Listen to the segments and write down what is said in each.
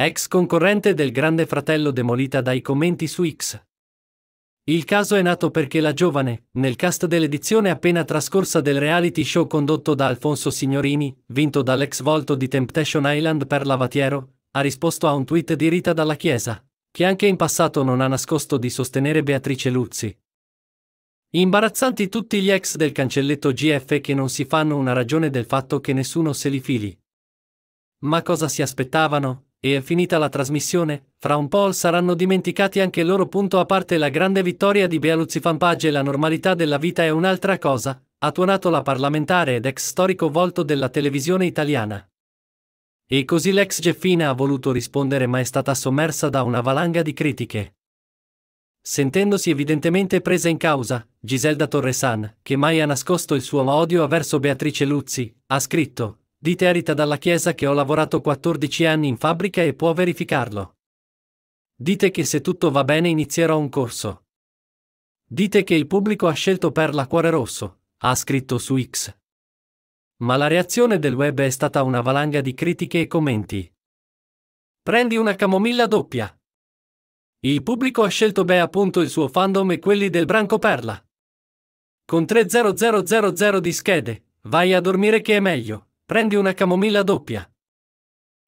Ex concorrente del Grande Fratello demolita dai commenti su X. Il caso è nato perché la giovane, nel cast dell'edizione appena trascorsa del reality show condotto da Alfonso Signorini, vinto dall'ex volto di Temptation Island per Lavatiero, ha risposto a un tweet di Rita dalla Chiesa, che anche in passato non ha nascosto di sostenere Beatrice Luzzi. Imbarazzanti tutti gli ex del cancelletto GF che non si fanno una ragione del fatto che nessuno se li fili. Ma cosa si aspettavano? e è finita la trasmissione, fra un po' saranno dimenticati anche loro. Punto a parte la grande vittoria di Bea Luzzifampage e la normalità della vita è un'altra cosa, ha tuonato la parlamentare ed ex storico volto della televisione italiana. E così l'ex Geffina ha voluto rispondere ma è stata sommersa da una valanga di critiche. Sentendosi evidentemente presa in causa, Giselda Torresan, che mai ha nascosto il suo odio verso Beatrice Luzzi, ha scritto Dite a Rita dalla Chiesa che ho lavorato 14 anni in fabbrica e può verificarlo. Dite che se tutto va bene inizierò un corso. Dite che il pubblico ha scelto Perla Cuore Rosso, ha scritto su X. Ma la reazione del web è stata una valanga di critiche e commenti. Prendi una camomilla doppia. Il pubblico ha scelto beh appunto il suo fandom e quelli del Branco Perla. Con 30000 di schede, vai a dormire che è meglio. Prendi una camomilla doppia.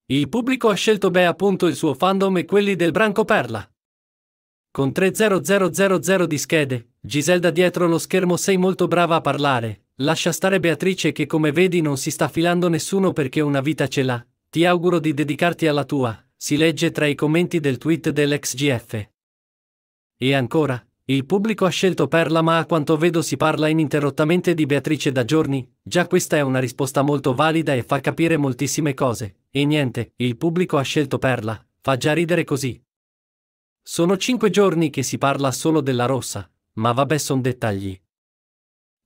Il pubblico ha scelto beh appunto il suo fandom e quelli del Branco Perla. Con 30000 di schede, Giselda dietro lo schermo sei molto brava a parlare, lascia stare Beatrice che come vedi non si sta filando nessuno perché una vita ce l'ha, ti auguro di dedicarti alla tua, si legge tra i commenti del tweet dell'ex GF. E ancora, il pubblico ha scelto Perla ma a quanto vedo si parla ininterrottamente di Beatrice da giorni, già questa è una risposta molto valida e fa capire moltissime cose, e niente, il pubblico ha scelto Perla, fa già ridere così. Sono cinque giorni che si parla solo della rossa, ma vabbè son dettagli.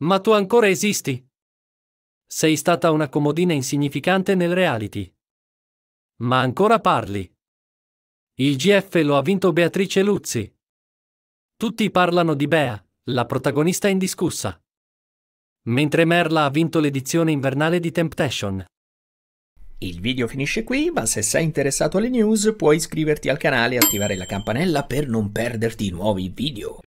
Ma tu ancora esisti? Sei stata una comodina insignificante nel reality. Ma ancora parli. Il GF lo ha vinto Beatrice Luzzi. Tutti parlano di Bea, la protagonista indiscussa. Mentre Merla ha vinto l'edizione invernale di Temptation. Il video finisce qui, ma se sei interessato alle news puoi iscriverti al canale e attivare la campanella per non perderti nuovi video.